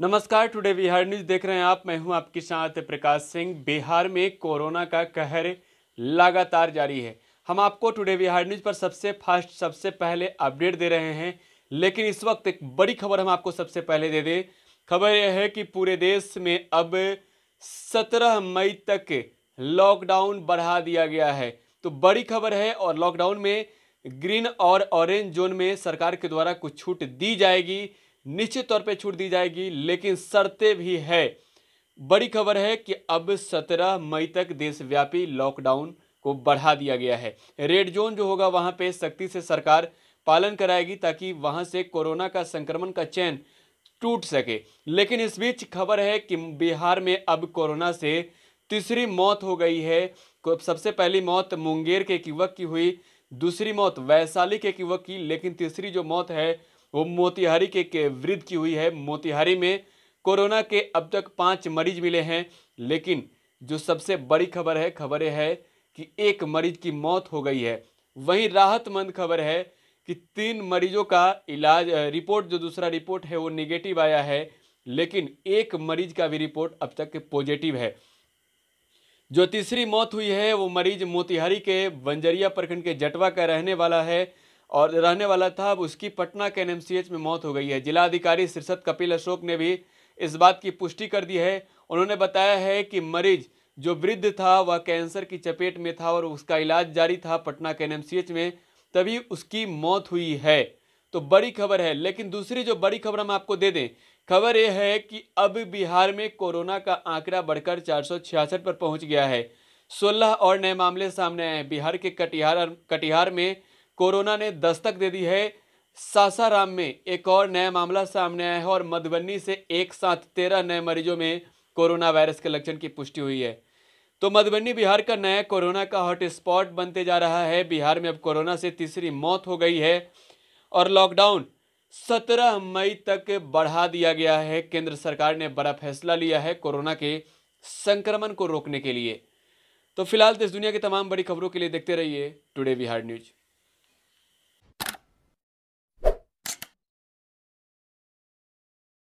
नमस्कार today Bihar news देख रहे हैं आप मैं हूं आपके साथ प्रकाश सिंह बिहार में कोरोना का कहर लगातार जारी है हम आपको टुडे बिहार न्यूज पर सबसे फास्ट सबसे पहले अपडेट दे रहे हैं लेकिन इस वक्त एक बड़ी खबर हम आपको सबसे पहले दे दें खबर यह है कि पूरे देश में अब सत्रह मई तक लॉकडाउन बढ़ा दिया गया है तो बड़ी खबर है और लॉकडाउन में ग्रीन और ऑरेंज जोन में सरकार के द्वारा कुछ छूट दी जाएगी निश्चित तौर पे छूट दी जाएगी लेकिन शर्तें भी है बड़ी खबर है कि अब 17 मई तक देशव्यापी लॉकडाउन को बढ़ा दिया गया है रेड जोन जो होगा वहां पे सख्ती से सरकार पालन कराएगी ताकि वहां से कोरोना का संक्रमण का चैन टूट सके लेकिन इस बीच खबर है कि बिहार में अब कोरोना से तीसरी मौत हो गई है सबसे पहली मौत मुंगेर के युवक की हुई दूसरी मौत वैशाली के युवक की लेकिन तीसरी जो मौत है वो मोतिहारी के, के वृद्ध की हुई है मोतिहारी में कोरोना के अब तक पाँच मरीज मिले हैं लेकिन जो सबसे बड़ी खबर है खबर है कि एक मरीज की मौत हो गई है वहीं राहतमंद खबर है कि तीन मरीजों का इलाज रिपोर्ट जो दूसरा रिपोर्ट है वो निगेटिव आया है लेकिन एक मरीज का भी रिपोर्ट अब तक पॉजिटिव है जो तीसरी मौत हुई है वो मरीज मोतिहारी के बंजरिया प्रखंड के जटवा का रहने वाला है और रहने वाला था अब उसकी पटना के एनएमसीएच में मौत हो गई है जिलाधिकारी शीर्षत कपिल अशोक ने भी इस बात की पुष्टि कर दी है उन्होंने बताया है कि मरीज जो वृद्ध था वह कैंसर की चपेट में था और उसका इलाज जारी था पटना के एनएमसीएच में तभी उसकी मौत हुई है तो बड़ी खबर है लेकिन दूसरी जो बड़ी खबर हम आपको दे दें खबर यह है कि अब बिहार में कोरोना का आंकड़ा बढ़कर चार पर पहुंच गया है सोलह और नए मामले सामने आए बिहार के कटिहार कटिहार में कोरोना ने दस्तक दे दी है सासाराम में एक और नया मामला सामने आया है और मधुबनी से एक साथ तेरह नए मरीजों में कोरोना वायरस के लक्षण की पुष्टि हुई है तो मधुबनी बिहार का नया कोरोना का हॉटस्पॉट बनते जा रहा है बिहार में अब कोरोना से तीसरी मौत हो गई है और लॉकडाउन 17 मई तक बढ़ा दिया गया है केंद्र सरकार ने बड़ा फैसला लिया है कोरोना के संक्रमण को रोकने के लिए तो फिलहाल तो इस दुनिया की तमाम बड़ी खबरों के लिए देखते रहिए टुडे बिहार न्यूज़